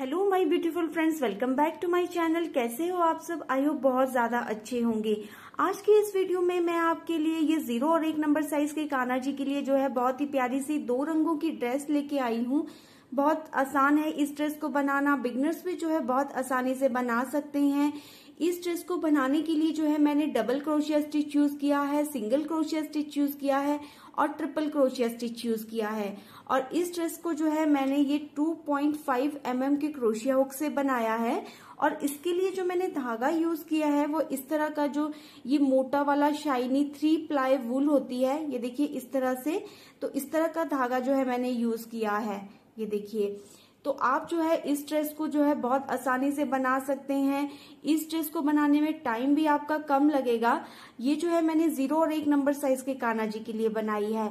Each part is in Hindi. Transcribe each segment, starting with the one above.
hello my beautiful friends welcome back to my channel कैसे हो आप सब आई होप बहुत ज़्यादा अच्छे होंगे आज की इस वीडियो में मैं आपके लिए ये जीरो और एक नंबर साइज के काना जी के लिए जो है बहुत ही प्यारी सी दो रंगों की ड्रेस लेके आई हूँ बहुत आसान है इस ड्रेस को बनाना बिगनर्स भी जो है बहुत आसानी से बना सकते हैं इस ड्रेस को बनाने के लिए जो है मैंने डबल क्रोशिया स्टिच यूज किया है सिंगल क्रोशिया स्टिच यूज किया है और ट्रिपल क्रोशिया स्टिच यूज किया है और इस ड्रेस को जो है मैंने ये 2.5 पॉइंट mm के क्रोशिया हुक से बनाया है और इसके लिए जो मैंने धागा यूज किया है वो इस तरह का जो ये मोटा वाला शाइनी थ्री प्लाई वूल होती है ये देखिए इस तरह से तो इस तरह का धागा जो है मैंने यूज किया है ये देखिए तो आप जो है इस ड्रेस को जो है बहुत आसानी से बना सकते हैं इस ड्रेस को बनाने में टाइम भी आपका कम लगेगा ये जो है मैंने जीरो और एक नंबर साइज के कानाजी के लिए बनाई है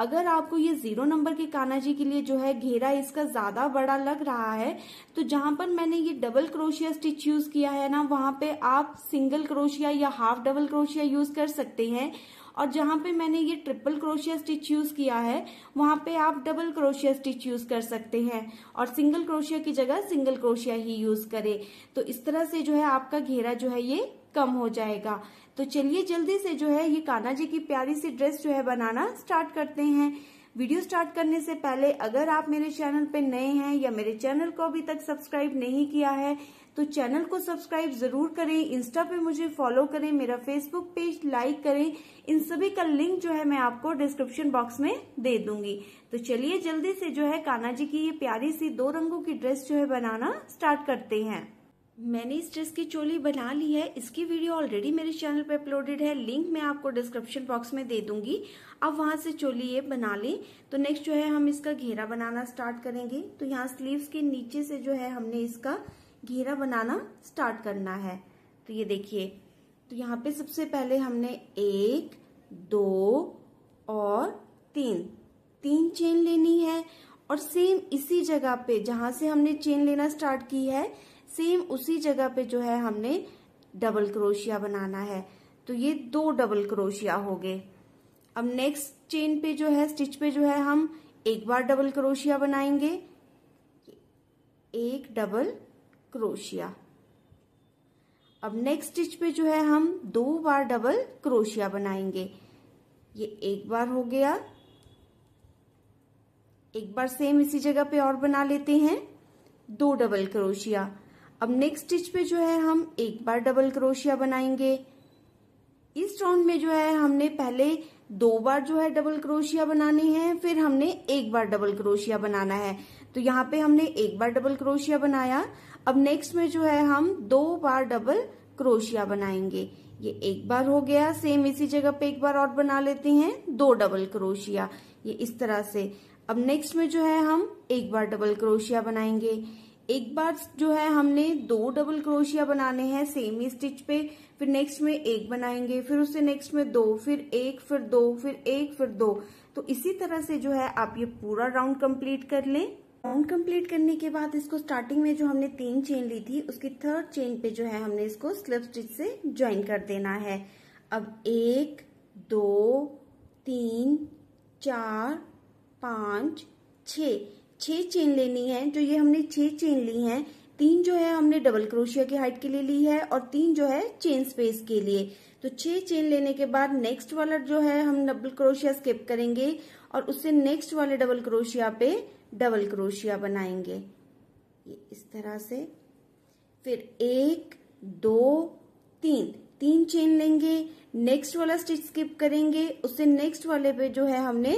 अगर आपको ये जीरो नंबर के काना जी के लिए जो है घेरा इसका ज्यादा बड़ा लग रहा है तो जहां पर मैंने ये डबल क्रोशिया स्टिच यूज किया है ना वहां पे आप सिंगल क्रोशिया या हाफ डबल क्रोशिया यूज कर सकते हैं और जहां पे मैंने ये ट्रिपल क्रोशिया स्टिच यूज किया है वहां पे आप डबल क्रोशिया स्टिच यूज कर सकते हैं और सिंगल क्रोशिया की जगह सिंगल क्रोशिया ही यूज करें तो इस तरह से जो है आपका घेरा जो है ये कम हो जाएगा तो चलिए जल्दी से जो है ये कान्हा जी की प्यारी सी ड्रेस जो है बनाना स्टार्ट करते हैं वीडियो स्टार्ट करने से पहले अगर आप मेरे चैनल पे नए हैं या मेरे चैनल को अभी तक सब्सक्राइब नहीं किया है तो चैनल को सब्सक्राइब जरूर करें इंस्टा पे मुझे फॉलो करें मेरा फेसबुक पेज लाइक करें इन सभी का लिंक जो है मैं आपको डिस्क्रिप्शन बॉक्स में दे दूंगी तो चलिए जल्दी से जो है कान्हा जी की ये प्यारी सी दो रंगों की ड्रेस जो है बनाना स्टार्ट करते हैं मैंने इस ड्रेस की चोली बना ली है इसकी वीडियो ऑलरेडी मेरे चैनल पर अपलोडेड है लिंक मैं आपको डिस्क्रिप्शन बॉक्स में दे दूंगी अब वहां से चोली ये बना लें तो नेक्स्ट जो है हम इसका घेरा बनाना स्टार्ट करेंगे तो यहाँ स्लीव्स के नीचे से जो है हमने इसका घेरा बनाना स्टार्ट करना है तो ये देखिए तो यहाँ पे सबसे पहले हमने एक दो और तीन तीन चेन लेनी है और सेम इसी जगह पे जहां से हमने चेन लेना स्टार्ट की है सेम उसी जगह पे जो है हमने डबल क्रोशिया बनाना है तो ये दो डबल क्रोशिया हो गए अब नेक्स्ट चेन पे जो है स्टिच पे जो है हम एक बार डबल क्रोशिया बनाएंगे एक डबल क्रोशिया अब नेक्स्ट स्टिच पे जो है हम दो बार डबल क्रोशिया बनाएंगे ये एक बार हो गया एक बार सेम इसी जगह पे और बना लेते हैं दो डबल क्रोशिया अब नेक्स्ट स्टिच पे जो है हम एक बार डबल क्रोशिया बनाएंगे इस राउंड में जो है हमने पहले दो बार जो है डबल क्रोशिया बनाने हैं फिर हमने एक बार डबल क्रोशिया बनाना है तो यहाँ पे हमने एक बार डबल क्रोशिया बनाया अब नेक्स्ट में जो है हम दो बार डबल क्रोशिया बनाएंगे ये एक बार हो गया सेम इसी जगह पे एक बार और बना लेते हैं दो डबल क्रोशिया ये इस तरह से अब नेक्स्ट में जो है हम एक बार डबल क्रोशिया बनाएंगे एक बार जो है हमने दो डबल क्रोशिया बनाने हैं सेम ही स्टिच पे फिर नेक्स्ट में एक बनाएंगे फिर उससे नेक्स्ट में दो फिर एक फिर दो फिर एक फिर दो तो इसी तरह से जो है आप ये पूरा राउंड कंप्लीट कर लें राउंड कंप्लीट करने के बाद इसको स्टार्टिंग में जो हमने तीन चेन ली थी उसकी थर्ड चेन पे जो है हमने इसको स्लिप स्टिच से ज्वाइन कर देना है अब एक दो तीन चार पाँच छ छह चेन लेनी है जो ये हमने छह चेन ली हैं तीन जो है हमने डबल क्रोशिया की हाइट के लिए ली है और तीन जो है चेन स्पेस के लिए तो छह चेन लेने के बाद नेक्स्ट वाला जो है हम डबल क्रोशिया स्किप करेंगे और उससे नेक्स्ट वाले डबल क्रोशिया पे डबल क्रोशिया बनाएंगे ये इस तरह से फिर एक दो तीन तीन चेन लेंगे नेक्स्ट वाला स्टिच स्किप करेंगे उससे नेक्स्ट वाले पे जो है हमने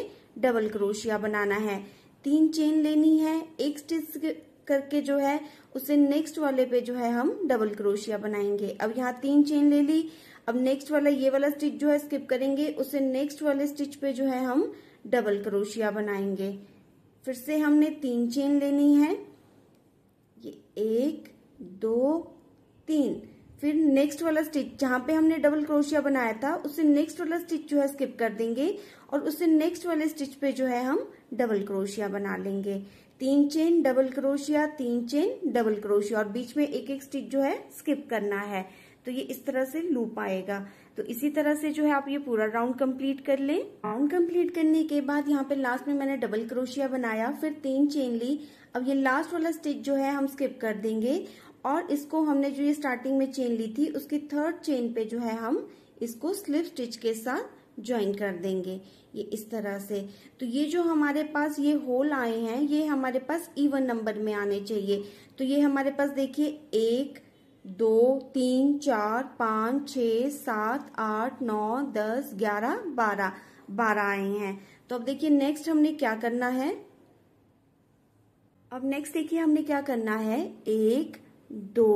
डबल क्रोशिया बनाना है तीन चेन लेनी है एक स्टिच करके जो है उसे नेक्स्ट वाले पे जो है हम डबल क्रोशिया बनाएंगे अब यहाँ तीन चेन ले ली अब नेक्स्ट वाला ये वाला स्टिच जो है स्किप करेंगे उसे नेक्स्ट वाले स्टिच पे जो है हम डबल क्रोशिया बनाएंगे फिर से हमने तीन चेन लेनी है ये एक दो तीन फिर नेक्स्ट वाला स्टिच जहां पे हमने डबल क्रोशिया बनाया था उसे नेक्स्ट वाला स्टिच जो है स्किप कर देंगे और उसे नेक्स्ट वाले स्टिच पे जो है हम डबल क्रोशिया बना लेंगे तीन चेन डबल क्रोशिया तीन चेन डबल क्रोशिया और बीच में एक एक स्टिच जो है स्किप करना है तो ये इस तरह से लूप आएगा तो इसी तरह से जो है आप ये पूरा राउंड कंप्लीट कर लें राउंड कंप्लीट करने के बाद यहाँ पे लास्ट में मैंने डबल क्रोशिया बनाया फिर तीन चेन ली अब ये लास्ट वाला स्टिच जो है हम स्किप कर देंगे और इसको हमने जो ये स्टार्टिंग में चेन ली थी उसकी थर्ड चेन पे जो है हम इसको स्लिप स्टिच के साथ ज्वाइन कर देंगे ये इस तरह से तो ये जो हमारे पास ये होल आए हैं ये हमारे पास इवन नंबर में आने चाहिए तो ये हमारे पास देखिए एक दो तीन चार पाँच छ सात आठ नौ दस ग्यारह बारह बारह आए हैं तो अब देखिए नेक्स्ट हमने क्या करना है अब नेक्स्ट देखिए हमने क्या करना है एक दो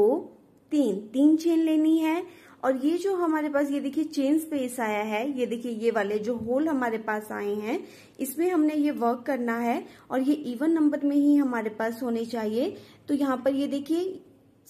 तीन तीन चेन लेनी है और ये जो हमारे पास ये देखिए चेन स्पेस आया है ये देखिए ये वाले जो होल हमारे पास आए हैं इसमें हमने ये वर्क करना है और ये इवन नंबर में ही हमारे पास होने चाहिए तो यहाँ पर ये देखिए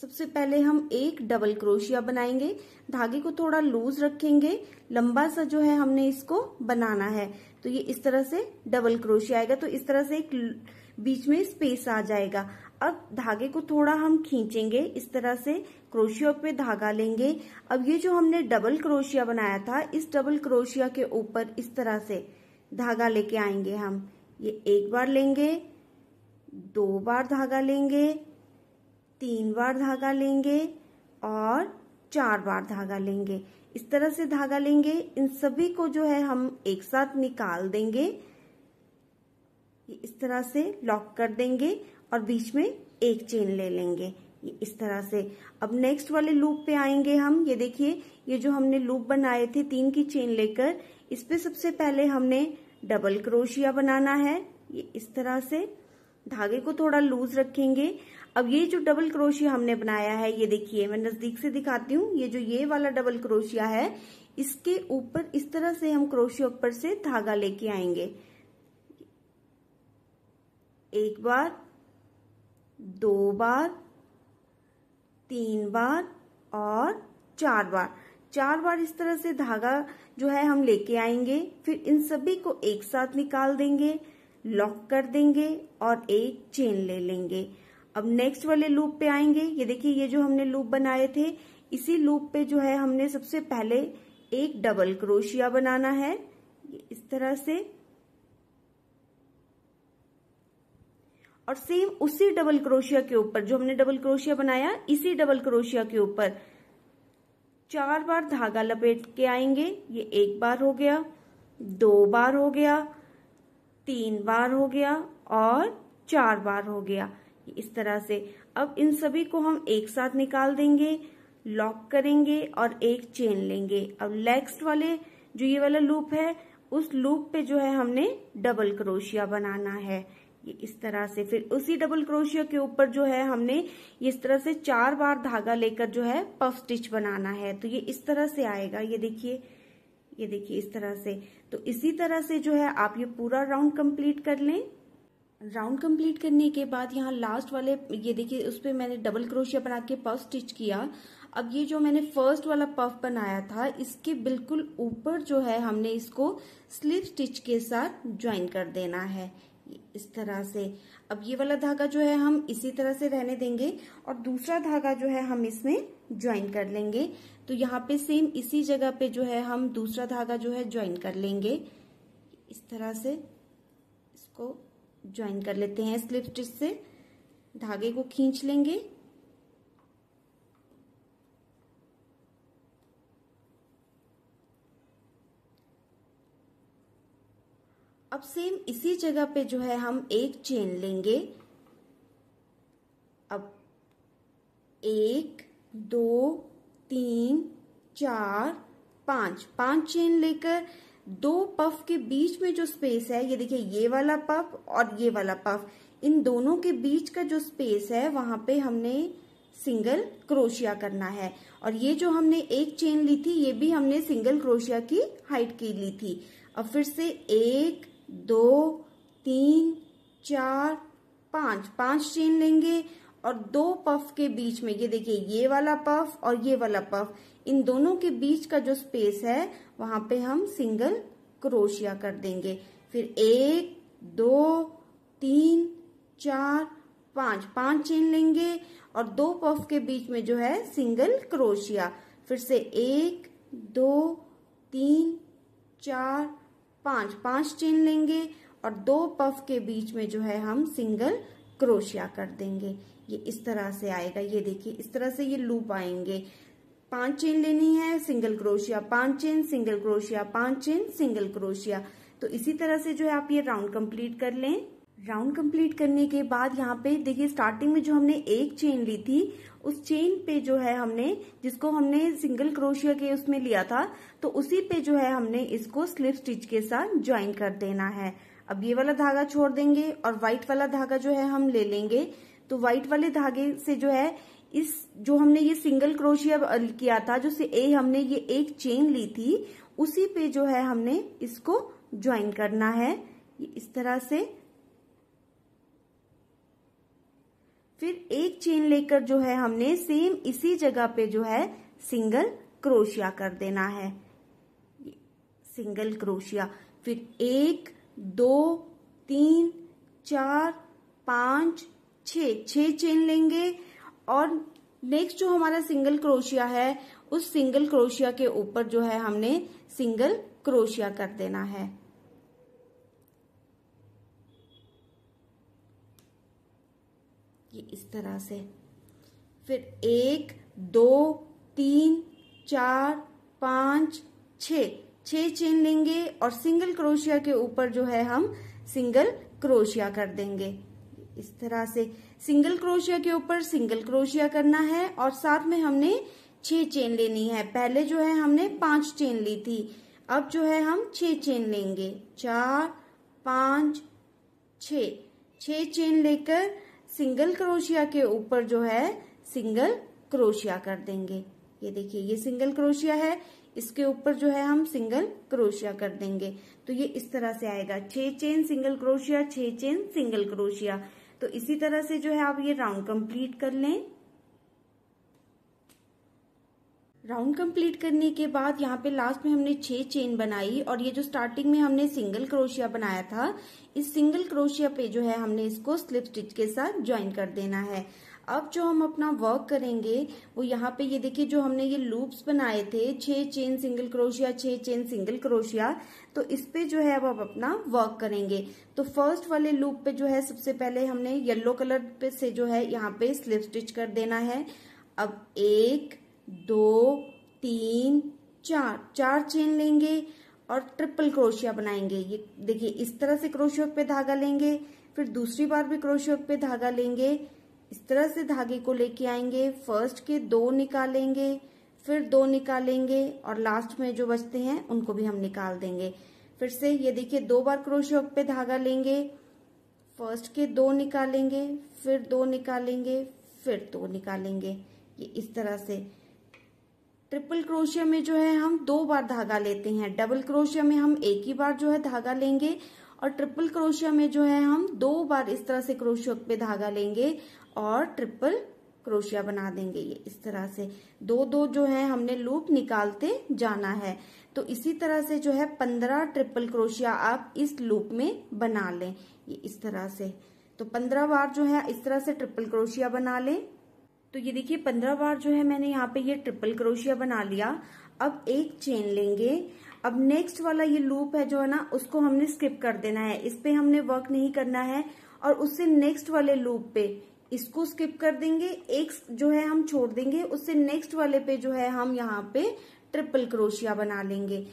सबसे पहले हम एक डबल क्रोशिया बनाएंगे धागे को थोड़ा लूज रखेंगे लंबा सा जो है हमने इसको बनाना है तो ये इस तरह से डबल क्रोशिया आएगा तो इस तरह से एक बीच में स्पेस आ जाएगा अब धागे को थोड़ा हम खींचेंगे इस तरह से क्रोशिया पे धागा लेंगे अब ये जो हमने डबल क्रोशिया बनाया था इस डबल क्रोशिया के ऊपर इस तरह से धागा लेके आएंगे हम ये एक बार लेंगे दो बार धागा लेंगे तीन बार धागा लेंगे और चार बार धागा लेंगे इस तरह से धागा लेंगे इन सभी को जो है हम एक साथ निकाल देंगे इस तरह से लॉक कर देंगे और बीच में एक चेन ले लेंगे ये इस तरह से अब नेक्स्ट वाले लूप पे आएंगे हम ये देखिए ये जो हमने लूप बनाए थे तीन की चेन लेकर इस पे सबसे पहले हमने डबल क्रोशिया बनाना है ये इस तरह से धागे को थोड़ा लूज रखेंगे अब ये जो डबल क्रोशिया हमने बनाया है ये देखिए मैं नजदीक से दिखाती हूँ ये जो ये वाला डबल क्रोशिया है इसके ऊपर इस तरह से हम क्रोशिया ऊपर से धागा लेके आएंगे एक बार दो बार तीन बार और चार बार चार बार इस तरह से धागा जो है हम लेके आएंगे फिर इन सभी को एक साथ निकाल देंगे लॉक कर देंगे और एक चेन ले लेंगे अब नेक्स्ट वाले लूप पे आएंगे ये देखिए ये जो हमने लूप बनाए थे इसी लूप पे जो है हमने सबसे पहले एक डबल क्रोशिया बनाना है इस तरह से और सेम उसी डबल क्रोशिया के ऊपर जो हमने डबल क्रोशिया बनाया इसी डबल क्रोशिया के ऊपर चार बार धागा लपेट के आएंगे ये एक बार हो गया दो बार हो गया तीन बार हो गया और चार बार हो गया इस तरह से अब इन सभी को हम एक साथ निकाल देंगे लॉक करेंगे और एक चेन लेंगे अब नेक्स्ट वाले जो ये वाला लूप है उस लूप पे जो है हमने डबल क्रोशिया बनाना है ये इस तरह से फिर उसी डबल क्रोशिया के ऊपर जो है हमने इस तरह से चार बार धागा लेकर जो है पफ स्टिच बनाना है तो ये इस तरह से आएगा ये देखिए ये देखिए इस तरह से तो इसी तरह से जो है आप ये पूरा राउंड कंप्लीट कर लें राउंड कंप्लीट करने के बाद यहाँ लास्ट वाले ये देखिए उस पर मैंने डबल क्रोशिया बना के पफ स्टिच किया अब ये जो मैंने फर्स्ट वाला पफ बनाया था इसके बिल्कुल ऊपर जो है हमने इसको स्लिप स्टिच के साथ ज्वाइन कर देना है इस तरह से अब ये वाला धागा जो है हम इसी तरह से रहने देंगे और दूसरा धागा जो है हम इसमें ज्वाइन कर लेंगे तो यहाँ पे सेम इसी जगह पे जो है हम दूसरा धागा जो है ज्वाइन कर लेंगे इस तरह से इसको ज्वाइन कर लेते हैं स्लिप स्टिच से धागे को खींच लेंगे अब सेम इसी जगह पे जो है हम एक चेन लेंगे अब एक दो तीन चार पांच पांच चेन लेकर दो पफ के बीच में जो स्पेस है ये देखिए ये वाला पफ और ये वाला पफ इन दोनों के बीच का जो स्पेस है वहां पे हमने सिंगल क्रोशिया करना है और ये जो हमने एक चेन ली थी ये भी हमने सिंगल क्रोशिया की हाइट की ली थी अब फिर से एक दो तीन चार पांच पांच चेन लेंगे और दो पफ के बीच में ये देखिए ये वाला पफ और ये वाला पफ इन दोनों के बीच का जो स्पेस है वहां पे हम सिंगल क्रोशिया कर देंगे फिर एक दो तीन चार पांच पांच चेन लेंगे और दो पफ के बीच में जो है सिंगल क्रोशिया फिर से एक दो तीन चार पांच पांच चेन लेंगे और दो पफ के बीच में जो है हम सिंगल क्रोशिया कर देंगे ये इस तरह से आएगा ये देखिए इस तरह से ये लूप आएंगे पांच चेन लेनी है सिंगल क्रोशिया पांच चेन सिंगल क्रोशिया पांच चेन सिंगल क्रोशिया तो इसी तरह से जो है आप ये राउंड कंप्लीट कर लें राउंड कंप्लीट करने के बाद यहाँ पे देखिए स्टार्टिंग में जो हमने एक चेन ली थी उस चेन पे जो है हमने जिसको हमने सिंगल क्रोशिया के उसमें लिया था तो उसी पे जो है हमने इसको स्लिप स्टिच के साथ ज्वाइन कर देना है अब ये वाला धागा छोड़ देंगे और व्हाइट वाला धागा जो है हम ले लेंगे तो व्हाइट वाले धागे से जो है इस जो हमने ये सिंगल क्रोशिया किया था जो से ए हमने ये एक चेन ली थी उसी पे जो है हमने इसको ज्वाइन करना है इस तरह से फिर एक चेन लेकर जो है हमने सेम इसी जगह पे जो है सिंगल क्रोशिया कर देना है सिंगल क्रोशिया फिर एक दो तीन चार पांच छ छ चेन लेंगे और नेक्स्ट जो हमारा सिंगल क्रोशिया है उस सिंगल क्रोशिया के ऊपर जो है हमने सिंगल क्रोशिया कर देना है ये इस तरह से फिर एक दो तीन चार पाँच छ छ चेन लेंगे और सिंगल क्रोशिया के ऊपर जो है हम सिंगल क्रोशिया कर देंगे इस तरह से सिंगल क्रोशिया के ऊपर सिंगल क्रोशिया करना है और साथ में हमने छ चेन लेनी है पहले जो है हमने पांच चेन ली थी अब जो है हम छह चेन लेंगे चार पांच छ चेन लेकर सिंगल क्रोशिया के ऊपर जो है सिंगल क्रोशिया कर देंगे ये देखिए ये सिंगल क्रोशिया है इसके ऊपर जो है हम सिंगल क्रोशिया कर देंगे तो ये इस तरह से आएगा छह चेन सिंगल क्रोशिया छह चेन सिंगल क्रोशिया तो इसी तरह से जो है आप ये राउंड कंप्लीट कर लें राउंड कंप्लीट करने के बाद यहाँ पे लास्ट में हमने छह चेन बनाई और ये जो स्टार्टिंग में हमने सिंगल क्रोशिया बनाया था इस सिंगल क्रोशिया पे जो है हमने इसको स्लिप स्टिच के साथ ज्वाइन कर देना है अब जो हम अपना वर्क करेंगे वो यहाँ पे ये देखिए जो हमने ये लूप्स बनाए थे छह चेन सिंगल क्रोशिया छह चेन सिंगल क्रोशिया तो इस पे जो है अब आप अपना वर्क करेंगे तो फर्स्ट वाले लूप पे जो है सबसे पहले हमने येलो कलर पे से जो है यहाँ पे स्लिप स्टिच कर देना है अब एक दो तीन चार चार चेन लेंगे और ट्रिपल क्रोशिया बनाएंगे ये देखिए इस तरह से क्रोशिया पे धागा लेंगे फिर दूसरी बार भी क्रोशिया पे धागा लेंगे इस तरह से धागे को लेके आएंगे फर्स्ट के दो निकालेंगे फिर दो निकालेंगे और लास्ट में जो बचते हैं उनको भी हम निकाल देंगे फिर से ये देखिए दो बार क्रोशिया पे धागा लेंगे फर्स्ट के दो निकालेंगे फिर दो निकालेंगे फिर दो निकालेंगे ये इस तरह से ट्रिपल क्रोशिया में जो है हम दो बार धागा लेते हैं डबल क्रोशिया में हम एक ही बार जो है धागा लेंगे और ट्रिपल क्रोशिया में जो है हम दो बार इस तरह से क्रोशिया पे धागा लेंगे और ट्रिपल क्रोशिया बना देंगे ये इस तरह से दो दो जो है हमने लूप निकालते जाना है तो इसी तरह से जो है पंद्रह ट्रिपल क्रोशिया आप इस लूप में बना लें ये इस तरह से तो पंद्रह बार जो है इस तरह से ट्रिपल क्रोशिया बना लें तो ये देखिए पंद्रह बार जो है मैंने यहाँ पे ये ट्रिपल क्रोशिया बना लिया अब एक चेन लेंगे अब नेक्स्ट वाला ये लूप है जो है ना उसको हमने स्किप कर देना है इस पे हमने वर्क नहीं करना है और उससे नेक्स्ट वाले लूप पे इसको स्किप कर देंगे एक जो है हम छोड़ देंगे उससे नेक्स्ट वाले पे जो है हम यहाँ पे ट्रिपल क्रोशिया बना लेंगे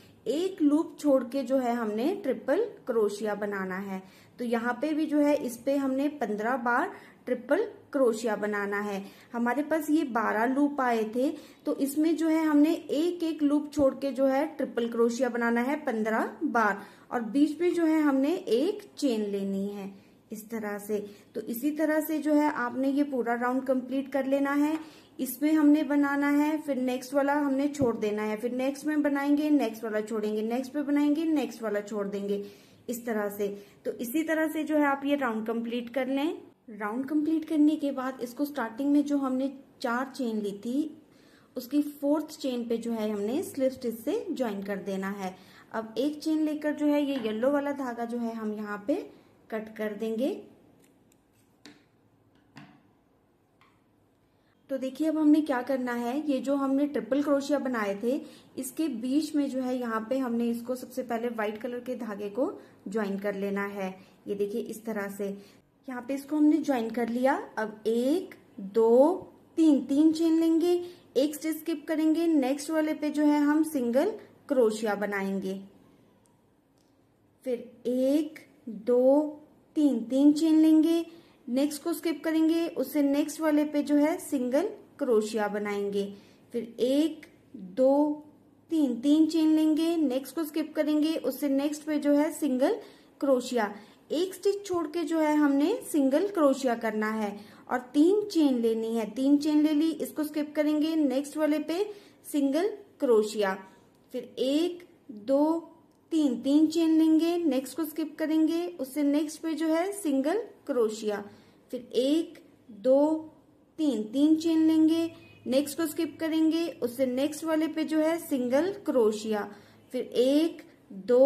एक लूप छोड़ के जो है हमने ट्रिपल क्रोशिया बनाना है तो यहाँ पे भी जो है इस पे हमने पंद्रह बार ट्रिपल क्रोशिया बनाना है हमारे पास ये बारह लूप आए थे तो इसमें जो है हमने एक एक लूप छोड़ के जो है ट्रिपल क्रोशिया बनाना है पंद्रह बार और बीच में जो है हमने एक चेन लेनी है इस तरह से तो इसी तरह से जो है आपने ये पूरा राउंड कंप्लीट कर लेना है इसमें हमने बनाना है फिर नेक्स्ट वाला हमने छोड़ देना है फिर नेक्स्ट में बनाएंगे नेक्स्ट वाला छोड़ेंगे नेक्स्ट में बनाएंगे नेक्स्ट वाला छोड़ देंगे इस तरह से तो इसी तरह से जो है आप ये राउंड कंप्लीट कर लें राउंड कंप्लीट करने के बाद इसको स्टार्टिंग में जो हमने चार चेन ली थी उसकी फोर्थ चेन पे जो है हमने स्लिप स्टिच से ज्वाइन कर देना है अब एक चेन लेकर जो है ये येलो वाला धागा जो है हम यहाँ पे कट कर देंगे तो देखिए अब हमने क्या करना है ये जो हमने ट्रिपल क्रोशिया बनाए थे इसके बीच में जो है यहाँ पे हमने इसको सबसे पहले व्हाइट कलर के धागे को ज्वाइन कर लेना है ये देखिए इस तरह से यहाँ पे इसको हमने ज्वाइन कर लिया अब एक दो तीन तीन चेन लेंगे एक स्टिच स्किप करेंगे नेक्स्ट वाले पे जो है हम सिंगल क्रोशिया बनाएंगे फिर एक दो तीन तीन चेन लेंगे नेक्स्ट को स्किप करेंगे उससे नेक्स्ट वाले पे जो है सिंगल क्रोशिया बनाएंगे फिर एक दो तीन तीन चेन लेंगे नेक्स्ट को स्किप करेंगे उससे नेक्स्ट पे जो है सिंगल क्रोशिया एक स्टिच छोड़ के जो है हमने सिंगल क्रोशिया करना है और तीन चेन लेनी है तीन चेन ले ली इसको स्किप करेंगे नेक्स्ट वाले पे सिंगल क्रोशिया फिर एक दो तीन तीन चेन लेंगे नेक्स्ट को स्किप करेंगे उससे नेक्स्ट पे जो है सिंगल क्रोशिया फिर एक दो तीन तीन चेन लेंगे नेक्स्ट को स्किप करेंगे उससे नेक्स्ट वाले पे जो है सिंगल क्रोशिया फिर एक दो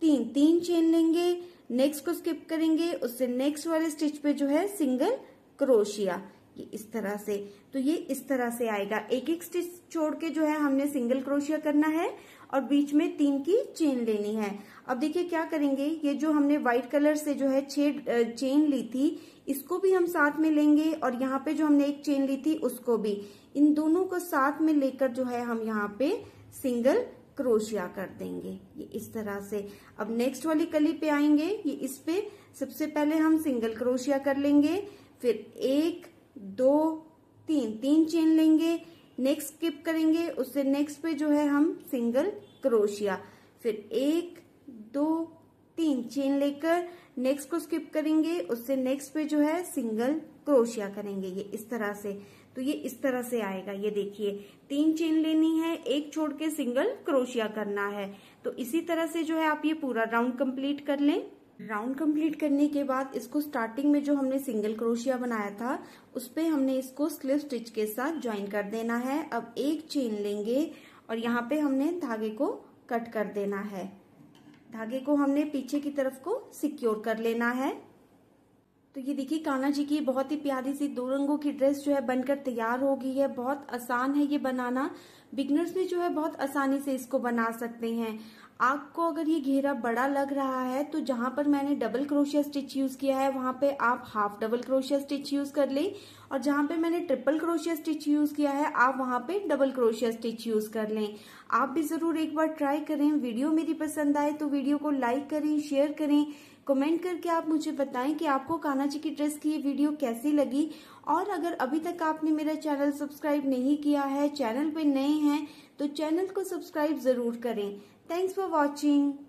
तीन तीन चेन लेंगे नेक्स्ट को स्किप करेंगे उससे नेक्स्ट वाले स्टिच पे जो है सिंगल क्रोशिया ये इस तरह से तो ये इस तरह से आएगा एक एक स्टिच छोड़ के जो है हमने सिंगल क्रोशिया करना है और बीच में तीन की चेन लेनी है अब देखिए क्या करेंगे ये जो हमने व्हाइट कलर से जो है छह चेन ली थी इसको भी हम साथ में लेंगे और यहाँ पे जो हमने एक चेन ली थी उसको भी इन दोनों को साथ में लेकर जो है हम यहाँ पे सिंगल क्रोशिया कर देंगे ये इस तरह से अब नेक्स्ट वाली कली पे आएंगे ये इस पे सबसे पहले हम सिंगल क्रोशिया कर लेंगे फिर एक दो तीन तीन चेन लेंगे नेक्स्ट स्किप करेंगे उससे नेक्स्ट पे जो है हम सिंगल क्रोशिया फिर एक दो तीन चेन लेकर नेक्स्ट को स्किप करेंगे उससे नेक्स्ट पे जो है सिंगल क्रोशिया करेंगे ये इस तरह से तो ये इस तरह से आएगा ये देखिए तीन चेन लेनी है एक छोड़ के सिंगल क्रोशिया करना है तो इसी तरह से जो है आप ये पूरा राउंड कंप्लीट कर लें राउंड कंप्लीट करने के बाद इसको स्टार्टिंग में जो हमने सिंगल क्रोशिया बनाया था उस पर हमने इसको स्लिप स्टिच के साथ ज्वाइन कर देना है अब एक चेन लेंगे और यहाँ पे हमने धागे को कट कर देना है धागे को हमने पीछे की तरफ को सिक्योर कर लेना है तो ये देखिए कान्हा जी की बहुत ही प्यारी सी दो रंगों की ड्रेस जो है बनकर तैयार हो गई है बहुत आसान है ये बनाना बिगनर्स भी जो है बहुत आसानी से इसको बना सकते हैं आपको अगर ये घेरा बड़ा लग रहा है तो जहां पर मैंने डबल क्रोशिया स्टिच यूज किया है वहां पे आप half double crochet stitch use कर ले और जहां पे मैंने ट्रिपल क्रोशिया स्टिच यूज किया है आप वहां पे डबल क्रोशिया स्टिच यूज कर लें आप भी जरूर एक बार ट्राई करें वीडियो मेरी पसंद आए तो वीडियो को लाइक करें शेयर करें कमेंट करके आप मुझे बताएं कि आपको काना जी की ड्रेस की ये वीडियो कैसी लगी और अगर अभी तक आपने मेरा चैनल सब्सक्राइब नहीं किया है चैनल पे नए हैं तो चैनल को सब्सक्राइब जरूर करें थैंक्स फॉर वॉचिंग